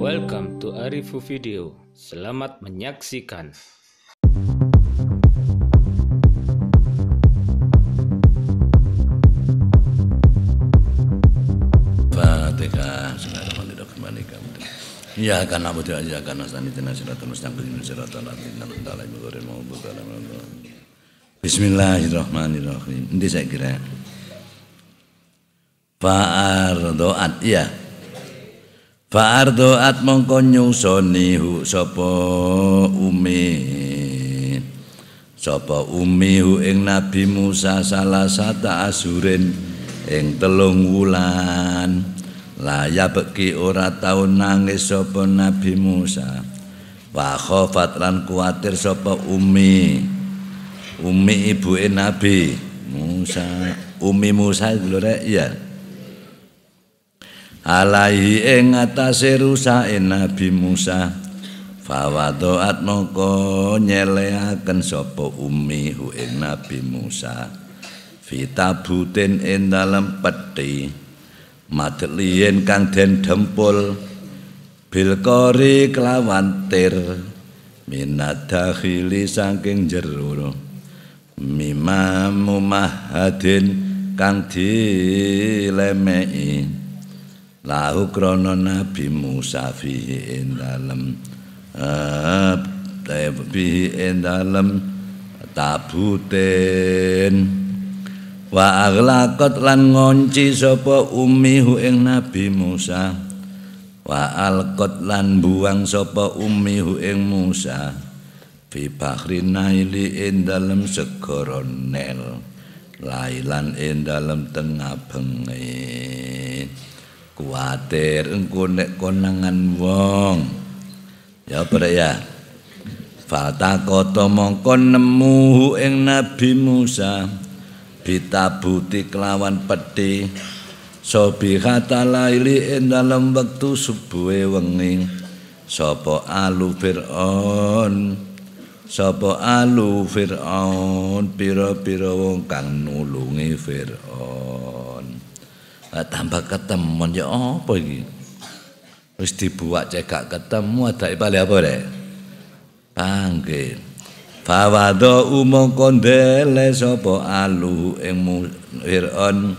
Welcome to Arifu Video. Selamat menyaksikan. Fatihah. Iya, iya, nah, Bismillahirrahmanirrahim. Ya karena abu ya karena sanitina siratul mustaqim siratul ladzina an'amta mau maghdubi alaihim Bismillahirrahmanirrahim. Ini saya kira Ardoat ya Fardo at mongko nyusoni hu sapa umi sapa umi hu ing Nabi Musa salah sata asurin ing telung wulan layak beki ora tau nangis sapa Nabi Musa wa khofat lan kuatir sapa umi umi ibu Nabi Musa umi Musa lho ya alaihi ing atase rusae nabi Musa fawadoat noko nyeleaken sapa umi hu ing nabi Musa fitabutin ing dalem peti madliyen kang den dempul bilqori kelawan tir minadakhili saking jero mimam mumahadin kang dilemeki lahu krana nabi Musa fihi ing dalem eh, fihi ing dalem tabuten wa aglaqat lan ngonci sapa ummihu ing nabi Musa wa alqat lan buang sapa ummihu ing Musa fi bahri naili ing dalem segara nel lailan ing dalem tengah bengi kuatir engko nek konangan wong ya brek ya fata kota mongko nemu ing nabi Musa bitabuti kelawan pedhi sobi kata laili ing dalam wektu subuhe wengi sapa alu fir'aun sapa alu fir'aun pira-pira wong kang nulungi fir'aun Eh, tambah ketemuan ya oh pergi terus dibuat cekak ketemu ada apa apa boleh Panggil. Fawada umong kondele sopo alu ing Fir'aun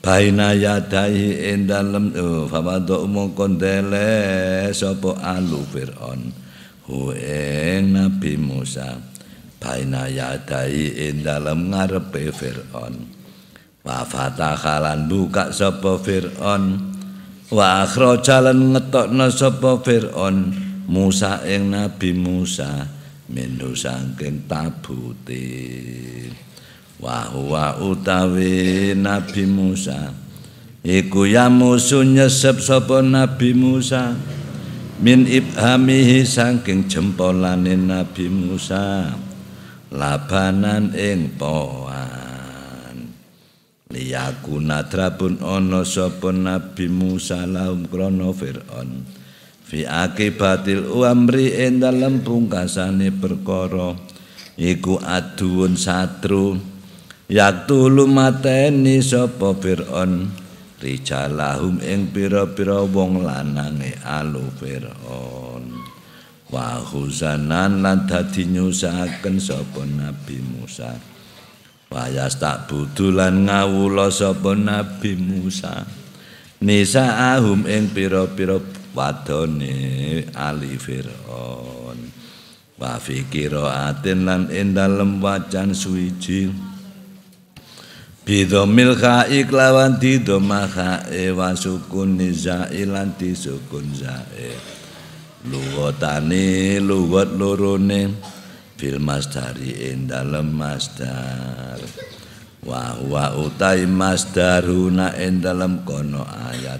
baina yadai ing dalem bahwa oh, fawada umong kondele sopo alu Fir'aun hu ing Nabi Musa baina yadai ing dalem ngarepe Fir'aun wa fatahalan buka sapa fir'on wa akhrajalan ngetokna sapa fir'on Musa ing Nabi Musa mendo saking tabute wa huwa utawi Nabi Musa iku ya musuh nyesep sapa Nabi Musa min ibhamihi saking jempolane Nabi Musa labanan ing poh liyaku natrabun ana sapa nabi Musa lahum krono Firaun fi akibatil amri endah lempungkasane perkara iku aduun satru yaktu lumateni sapa Firaun rijalahum ing pira-pira wong lanange alu Firaun wa dadi nyusaken sapa nabi Musa Wayas tak budulan ngawula sapa Nabi Musa. Nisa ahum ing pira-pira wadone Ali Firaun. Wa fikira atin lan ing wacan suwiji. Bidho milha iklawan didho maha ewa sukun niza disukun zae. Luwotani luwot lorone. fil masdari ing dalem masdar wa wa utai masdar huna ing dalem kono ayat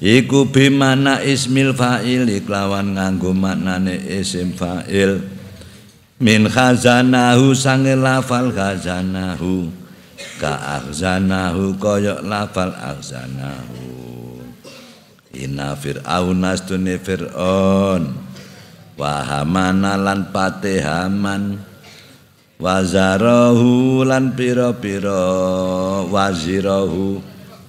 iku bimana ismil fa'il iklawan nganggo maknane isim fa'il min khazanahu sange lafal khazanahu ka akhzanahu koyok lafal akhzanahu Inna fir'aun astune fir'aun wahamana lan patihaman wazirahu lan pira-pira wazirahu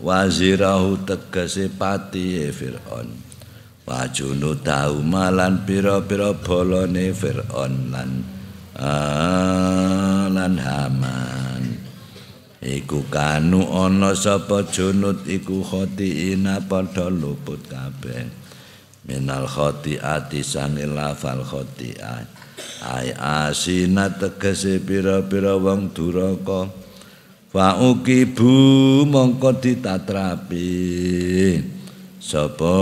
wazirahu tegese patihe fir'on wajunu lan pira-pira bolane fir'on lan ah, lan haman iku kanu ana sapa junut iku khotiina padha luput kabeh minal khotiati sangil lafal khotiat ay asina tegese pira-pira wong duraka fa bu mongko ditatrapi sapa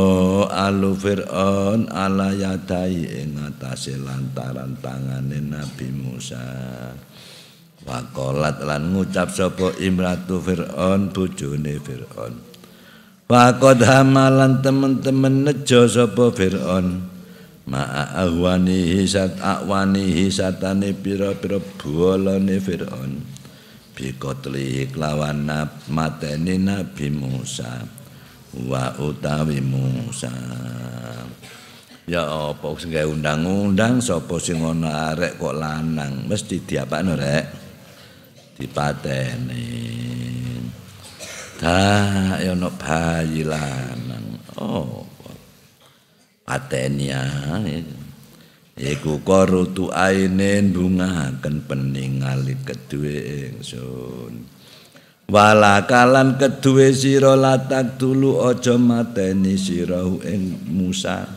alu fir'aun ala yadai ing atase lantaran tangane nabi Musa Wakolat lan ngucap sapa imratu fir'aun bojone fir'aun Pakot hamalan temen-temen nejo sopo Fir'aun. Ma'a hisat sat akwanihi satane piro pira bolane Fir'aun. Bikotli kelawan nab mateni Nabi Musa. Wa utawi Musa. Ya apa sing undang-undang sapa sing ana arek kok lanang mesti diapakno rek. Dipateni. Dah, ya no bayi Oh, patenya. Iku koro tu ainen bunga akan peningali kedua ingsun. Walakalan kedua siro latak dulu ojo mateni siro eng Musa.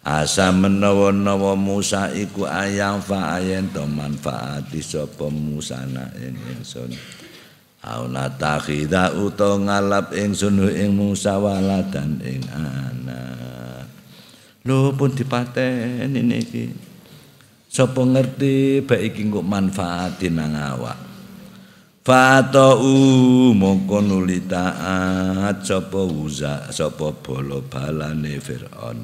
Asa menawa-nawa Musa iku ayang fa ayen to manfaati sapa Musa na ingsun. In Auna takhida uto ngalap ing sunu ing musawala dan ing anak. Lu pun dipaten ini ki. Sopo ngerti baik iki kok manfaat nang awak. Fato u moko nuli taat sopo uza sopo bolo balane fir'on.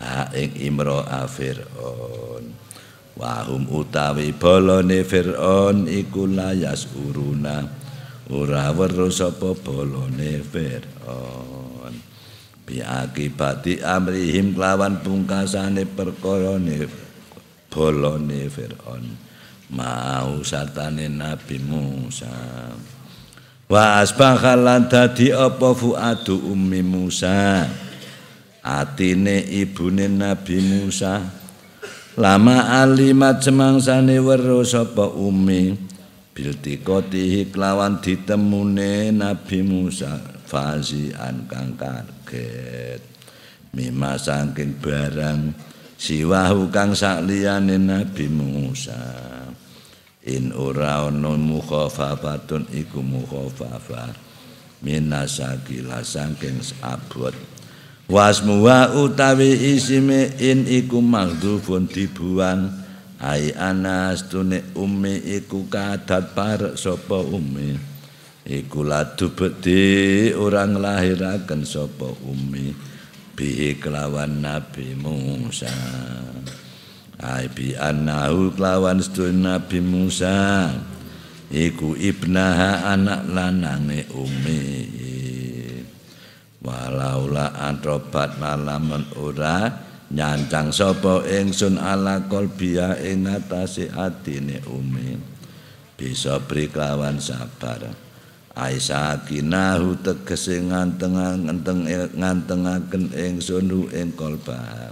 Ha ing imro'a fir'on. Wahum utawi bolone fir'on iku layas urunah. ora weruh sapa balane Firaun bi akibati amrihim kelawan bungkasane perkarane bolone Firaun mau satane Nabi Musa wa asbahalan dadi apa fuadu ummi Musa atine ibune Nabi Musa lama alimat semangsane weruh sapa ummi Biltikotihi kelawan ditemune Nabi Musa Fazi an kang kaget Mima sangking barang Siwahu kang sakliani Nabi Musa In uraunun mukhofafatun iku mukhofafah Minasagila sangking sabut Wasmuwa utawi isime in iku mahdufun dibuang ai anas tune ummi iku kadat par sapa ummi iku ladu bedi orang lahiraken sapa ummi bi kelawan nabi Musa ai bi anahu kelawan sedulur nabi Musa iku ibnaha anak lanane ummi walaula antrobat malam ora ora nyancang sapa ingsun ala kolbia ing atase umi bisa priklawan sabar Aisyah kinahu tegese nganteng nganteng ngantengaken ingsun ing kolba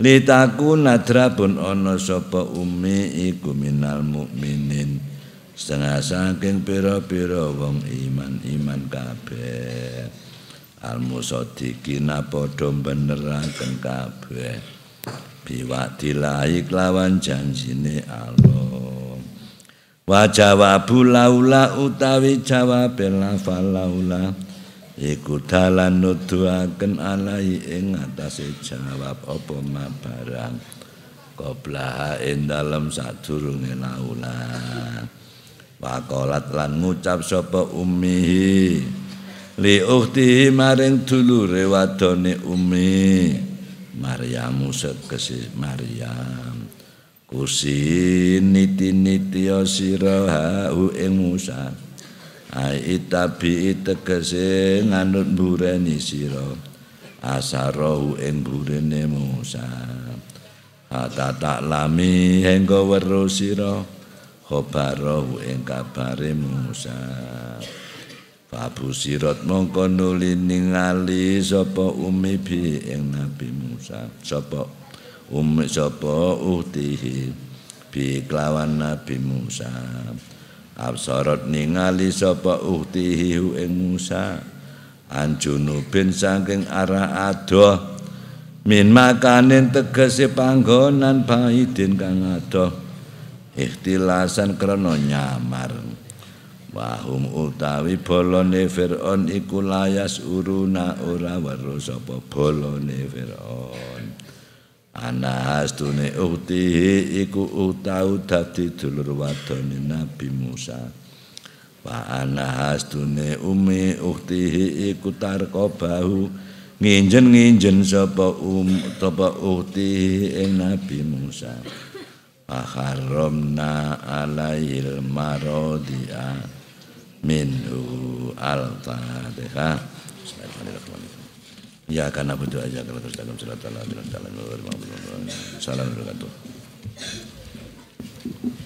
Litaku nadrabun ana sapa umi iku minal mu'minin, setengah saking pira-pira wong iman-iman kabeh almusadikina padha beneraken kabeh biwadilahi lawan janjine Allah wa jawabu laula utawi jawab lafal laula iku dalan nuduhaken alai ing atase jawab apa mabaran qoblaha ing dalem sadurunge laula Wakolat lan ngucap sapa ummihi, li ukhtihi maring wadone umi Maryamu sekesi Maryam Kusi niti niti sira ha ing Musa ai itabi tegese nganut mbureni sira asarohu ing mburene Musa Ata tak lami hengko weruh sira khabarohu ing kabare Musa Fabu sirat mongko nuli ningali sapa umi bi ing Nabi Musa sapa umi sapa uhtihi bi kelawan Nabi Musa Absorot ningali sapa uhtihi ing Musa anjunu bin saking arah adoh min makanin tegese panggonan baidin kang adoh ikhtilasan krana nyamar Wahum utawi bolone Fir'aun iku layas uruna ora weruh sapa bolone Fir'aun. Ana hastune uhti iku utau dadi dulur wadone Nabi Musa. Wa ana hastune umi uhti iku tarko bahu nginjen-nginjen sapa um sapa uhti ing Nabi Musa. Akharramna alail maradi'a. minhu al-fatihah Ya karena butuh aja kalau terus surat dalam warahmatullahi wabarakatuh